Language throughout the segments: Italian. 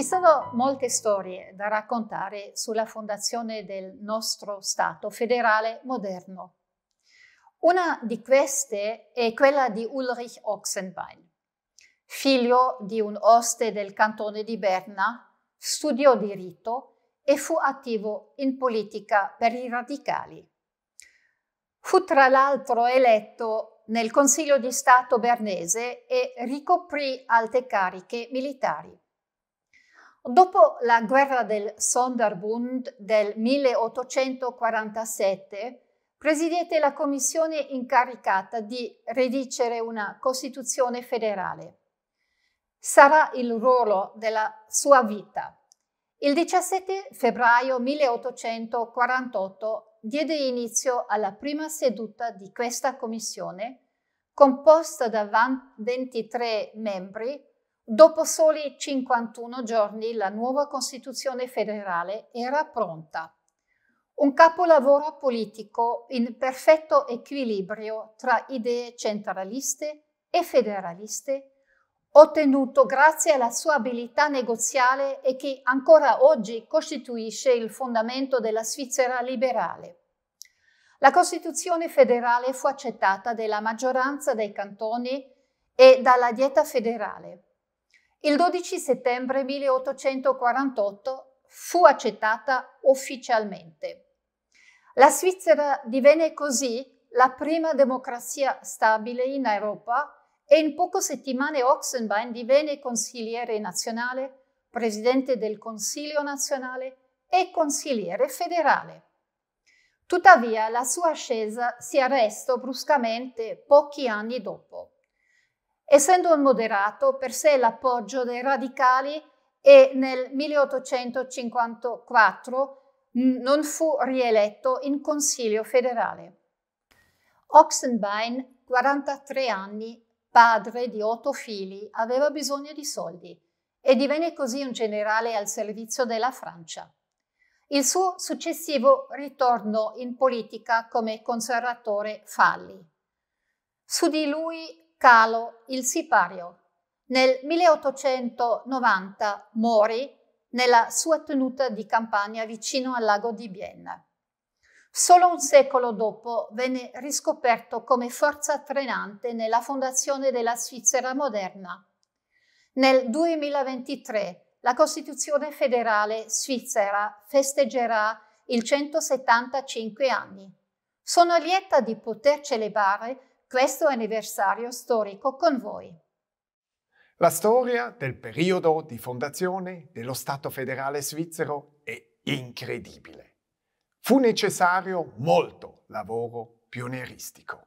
Ci sono molte storie da raccontare sulla fondazione del nostro Stato federale moderno. Una di queste è quella di Ulrich Oxenbein, figlio di un oste del cantone di Berna, studiò diritto e fu attivo in politica per i radicali. Fu tra l'altro eletto nel Consiglio di Stato bernese e ricoprì alte cariche militari. Dopo la guerra del Sonderbund del 1847, presiedette la commissione incaricata di redigere una Costituzione federale. Sarà il ruolo della sua vita. Il 17 febbraio 1848 diede inizio alla prima seduta di questa commissione, composta da 23 membri Dopo soli 51 giorni la nuova Costituzione federale era pronta. Un capolavoro politico in perfetto equilibrio tra idee centraliste e federaliste, ottenuto grazie alla sua abilità negoziale e che ancora oggi costituisce il fondamento della Svizzera liberale. La Costituzione federale fu accettata dalla maggioranza dei cantoni e dalla dieta federale. Il 12 settembre 1848 fu accettata ufficialmente. La Svizzera divenne così la prima democrazia stabile in Europa e in poche settimane Oxenbein divenne consigliere nazionale, presidente del Consiglio nazionale e consigliere federale. Tuttavia la sua ascesa si arrestò bruscamente pochi anni dopo. Essendo un moderato, perse l'appoggio dei radicali e nel 1854 non fu rieletto in Consiglio federale. Oxenbein, 43 anni, padre di otto figli, aveva bisogno di soldi e divenne così un generale al servizio della Francia. Il suo successivo ritorno in politica come conservatore falli. Su di lui Calo il sipario. Nel 1890 morì nella sua tenuta di campagna vicino al lago di Vienna. Solo un secolo dopo venne riscoperto come forza frenante nella fondazione della Svizzera moderna. Nel 2023 la Costituzione federale svizzera festeggerà il 175 anni. Sono lieta di poter celebrare questo anniversario storico con voi. La storia del periodo di fondazione dello Stato federale svizzero è incredibile. Fu necessario molto lavoro pionieristico.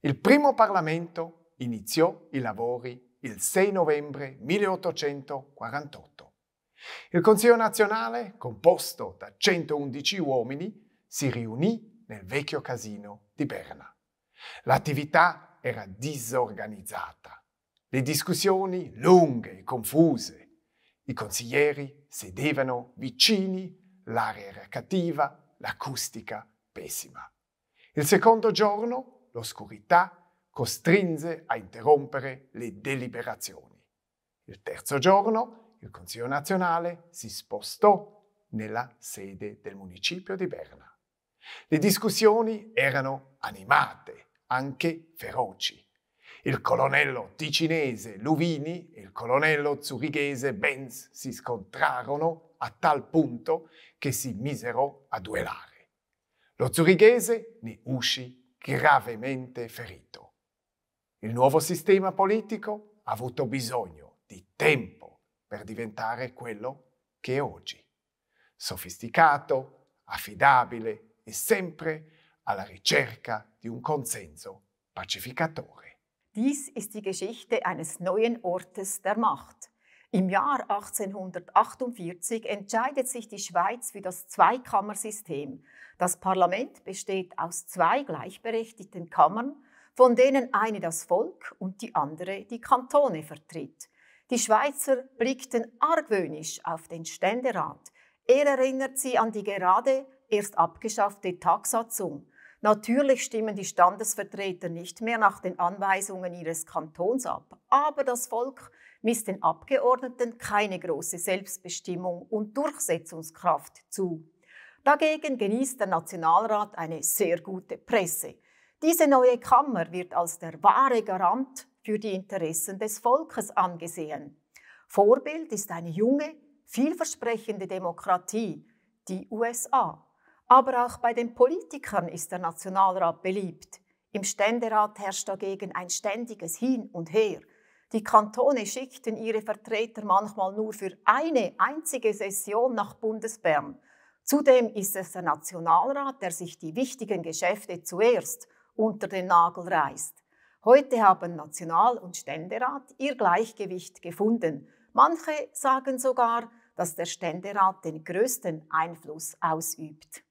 Il primo Parlamento iniziò i lavori il 6 novembre 1848. Il Consiglio nazionale, composto da 111 uomini, si riunì nel vecchio casino di Berna. L'attività era disorganizzata, le discussioni lunghe e confuse, i consiglieri sedevano vicini, l'aria era cattiva, l'acustica pessima. Il secondo giorno l'oscurità costrinse a interrompere le deliberazioni. Il terzo giorno il Consiglio nazionale si spostò nella sede del municipio di Berna. Le discussioni erano animate, anche feroci. Il colonnello ticinese Luvini e il colonnello zurichese Benz si scontrarono a tal punto che si misero a duelare. Lo zurichese ne uscì gravemente ferito. Il nuovo sistema politico ha avuto bisogno di tempo per diventare quello che è oggi. Sofisticato, affidabile e sempre alla ricerca di un consenso pacificatore. Dies ist die Geschichte eines neuen Ortes der Macht. Im Jahr 1848 entscheidet sich die Schweiz für das Zweikammersystem. Das Parlament besteht aus zwei gleichberechtigten Kammern, von denen eine das Volk und die andere die Kantone vertritt. Die Schweizer blickten argwöhnisch auf den Ständerat. Er erinnert sie an die gerade erst abgeschaffte Taxatzung. Natürlich stimmen die Standesvertreter nicht mehr nach den Anweisungen ihres Kantons ab, aber das Volk misst den Abgeordneten keine große Selbstbestimmung und Durchsetzungskraft zu. Dagegen genießt der Nationalrat eine sehr gute Presse. Diese neue Kammer wird als der wahre Garant für die Interessen des Volkes angesehen. Vorbild ist eine junge, vielversprechende Demokratie, die USA. Aber auch bei den Politikern ist der Nationalrat beliebt. Im Ständerat herrscht dagegen ein ständiges Hin und Her. Die Kantone schickten ihre Vertreter manchmal nur für eine einzige Session nach Bundesbern. Zudem ist es der Nationalrat, der sich die wichtigen Geschäfte zuerst unter den Nagel reißt. Heute haben National- und Ständerat ihr Gleichgewicht gefunden. Manche sagen sogar, dass der Ständerat den größten Einfluss ausübt.